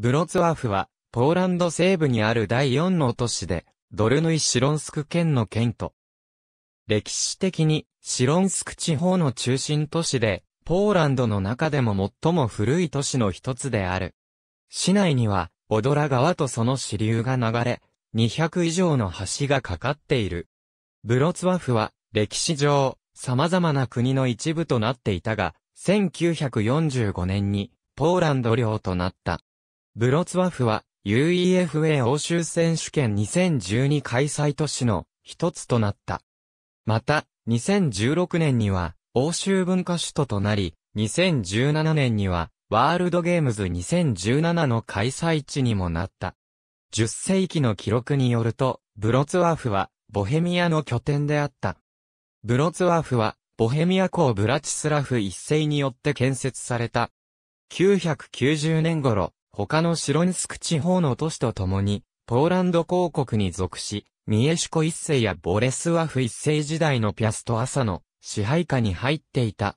ブロツワフは、ポーランド西部にある第4の都市で、ドルヌイ・シロンスク県の県都。歴史的に、シロンスク地方の中心都市で、ポーランドの中でも最も古い都市の一つである。市内には、オドラ川とその支流が流れ、200以上の橋がかかっている。ブロツワフは、歴史上、様々な国の一部となっていたが、1945年に、ポーランド領となった。ブロツワフは UEFA 欧州選手権2012開催都市の一つとなった。また、2016年には欧州文化首都となり、2017年にはワールドゲームズ2017の開催地にもなった。10世紀の記録によると、ブロツワフはボヘミアの拠点であった。ブロツワフはボヘミア公ブラチスラフ一世によって建設された。990年頃、他のシロンスク地方の都市とともに、ポーランド公国に属し、ミエシコ一世やボレスワフ一世時代のピャスト朝の支配下に入っていた。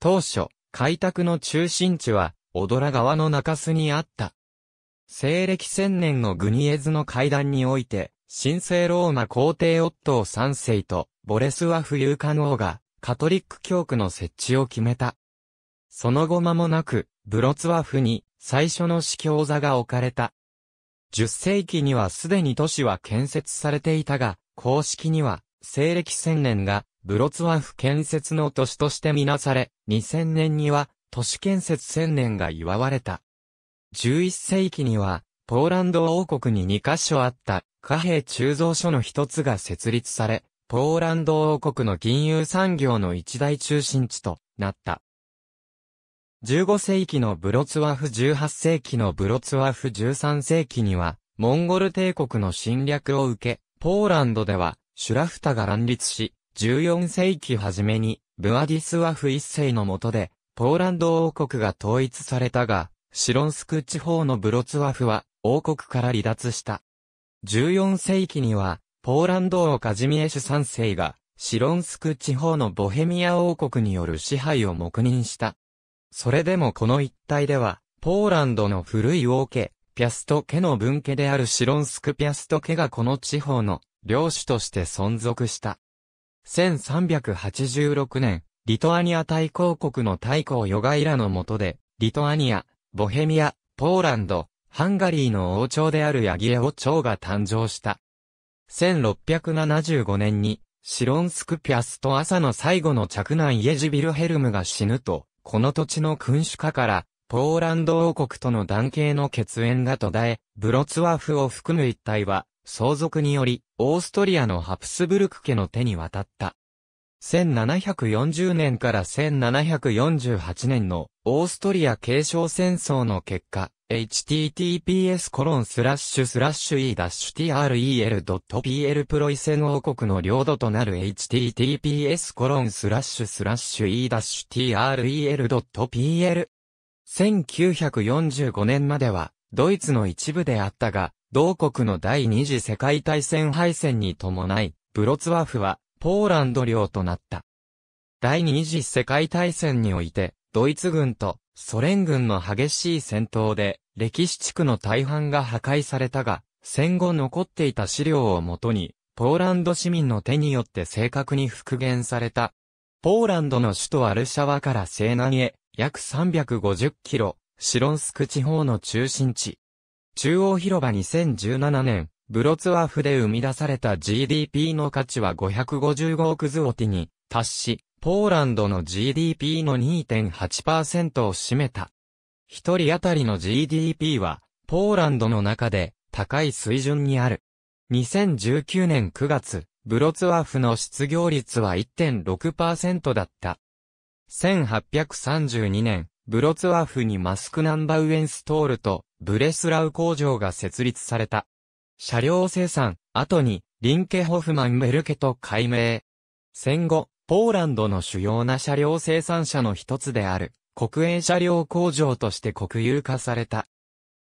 当初、開拓の中心地は、オドラ川の中州にあった。西暦千年のグニエズの会談において、神聖ローマ皇帝オットー三世とボレスワフ有官王がカトリック教区の設置を決めた。その後間もなく、ブロツワフに最初の司教座が置かれた。10世紀にはすでに都市は建設されていたが、公式には、西暦1000年が、ブロツワフ建設の都市としてみなされ、2000年には、都市建設1000年が祝われた。11世紀には、ポーランド王国に2カ所あった、貨幣鋳造所の一つが設立され、ポーランド王国の金融産業の一大中心地となった。15世紀のブロツワフ18世紀のブロツワフ13世紀には、モンゴル帝国の侵略を受け、ポーランドでは、シュラフタが乱立し、14世紀初めに、ブアディスワフ1世の下で、ポーランド王国が統一されたが、シロンスク地方のブロツワフは、王国から離脱した。14世紀には、ポーランド王カジミエシュ3世が、シロンスク地方のボヘミア王国による支配を黙認した。それでもこの一帯では、ポーランドの古い王家、ピャスト家の分家であるシロンスクピャスト家がこの地方の領主として存続した。1386年、リトアニア大公国の大公ヨガイラの下で、リトアニア、ボヘミア、ポーランド、ハンガリーの王朝であるヤギエオ朝が誕生した。1675年に、シロンスクピャスト朝の最後の着難イエジビルヘルムが死ぬと、この土地の君主化から、ポーランド王国との団系の血縁が途絶え、ブロツワフを含む一帯は、相続により、オーストリアのハプスブルク家の手に渡った。1740年から1748年のオーストリア継承戦争の結果、https コロンスラッシュスラッシュ e-trel.pl プロイセン王国の領土となる https コロンスラッシュスラッシュ e-trel.pl 1945年まではドイツの一部であったが、同国の第二次世界大戦敗戦に伴い、ブロツワフはポーランド領となった。第二次世界大戦において、ドイツ軍とソ連軍の激しい戦闘で、歴史地区の大半が破壊されたが、戦後残っていた資料をもとに、ポーランド市民の手によって正確に復元された。ポーランドの首都アルシャワから西南へ、約350キロ、シロンスク地方の中心地。中央広場2017年、ブロツワフで生み出された GDP の価値は555億ズオティに達し、ポーランドの GDP の2.8%を占めた。一人当たりの GDP は、ポーランドの中で高い水準にある。2019年9月、ブロツワフの失業率は1.6%だった。1832年、ブロツワフにマスクナンバウエンストールとブレスラウ工場が設立された。車両生産、後に、リンケホフマンメルケと改名。戦後、ポーランドの主要な車両生産者の一つである、国営車両工場として国有化された。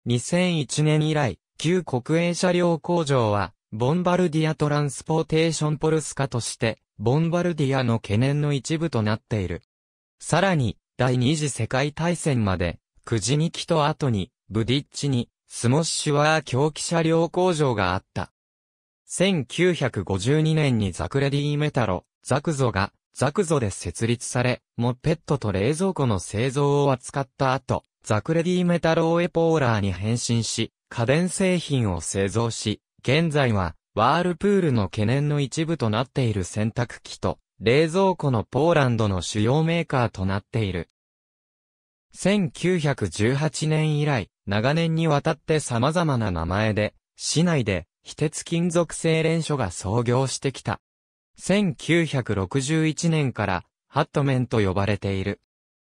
2001年以来、旧国営車両工場は、ボンバルディアトランスポーテーションポルスカとして、ボンバルディアの懸念の一部となっている。さらに、第二次世界大戦まで、クジニキと後に、ブディッチに、スモッシュワー狂気車両工場があった。1952年にザクレディメタロ、ザクゾが、ザクゾで設立され、モペットと冷蔵庫の製造を扱った後、ザクレディメタローエポーラーに変身し、家電製品を製造し、現在は、ワールプールの懸念の一部となっている洗濯機と、冷蔵庫のポーランドの主要メーカーとなっている。1918年以来、長年にわたって様々な名前で、市内で、非鉄金属製錬所が創業してきた。1961年から、ハットメンと呼ばれている。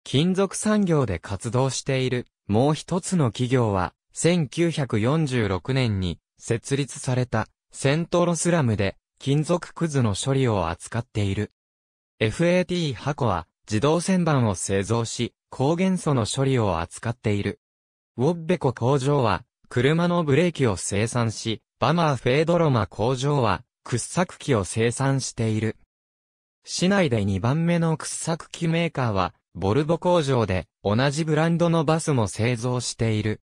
金属産業で活動している、もう一つの企業は、1946年に、設立された、セントロスラムで、金属くずの処理を扱っている。FAT 箱は、自動旋盤を製造し、高元素の処理を扱っている。ウォッベコ工場は、車のブレーキを生産し、バマーフェードロマ工場は、掘削機を生産している。市内で2番目の掘削機メーカーは、ボルボ工場で、同じブランドのバスも製造している。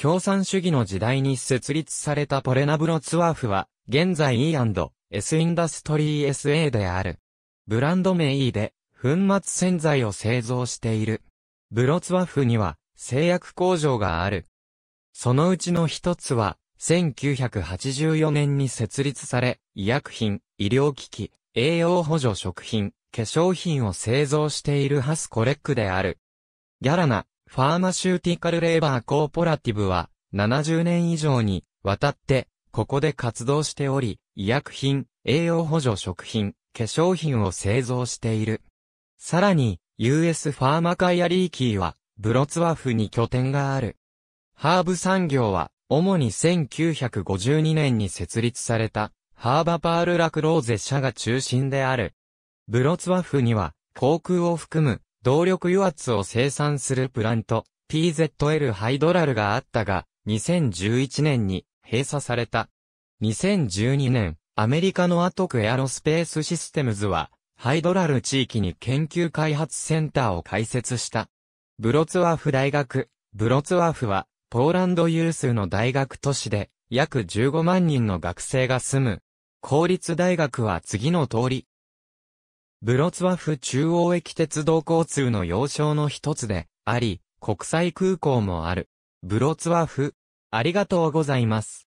共産主義の時代に設立されたポレナブロツワーフは、現在 E&S インダストリー SA である。ブランド名 E で、粉末洗剤を製造している。ブロツワフには、製薬工場がある。そのうちの一つは、1984年に設立され、医薬品、医療機器、栄養補助食品、化粧品を製造しているハスコレックである。ギャラナ、ファーマシューティカルレーバーコーポラティブは、70年以上にわたって、ここで活動しており、医薬品、栄養補助食品、化粧品を製造している。さらに、US ファーマカイアリーキーは、ブロツワフに拠点がある。ハーブ産業は、主に1952年に設立された、ハーバパールラクローゼ社が中心である。ブロツワフには、航空を含む、動力油圧を生産するプラント、PZL ハイドラルがあったが、2011年に閉鎖された。2012年、アメリカのアトクエアロスペースシステムズは、ハイドラル地域に研究開発センターを開設した。ブロツワフ大学。ブロツワフは、ポーランド有数の大学都市で、約15万人の学生が住む。公立大学は次の通り。ブロツワフ中央駅鉄道交通の要衝の一つで、あり、国際空港もある。ブロツワフ、ありがとうございます。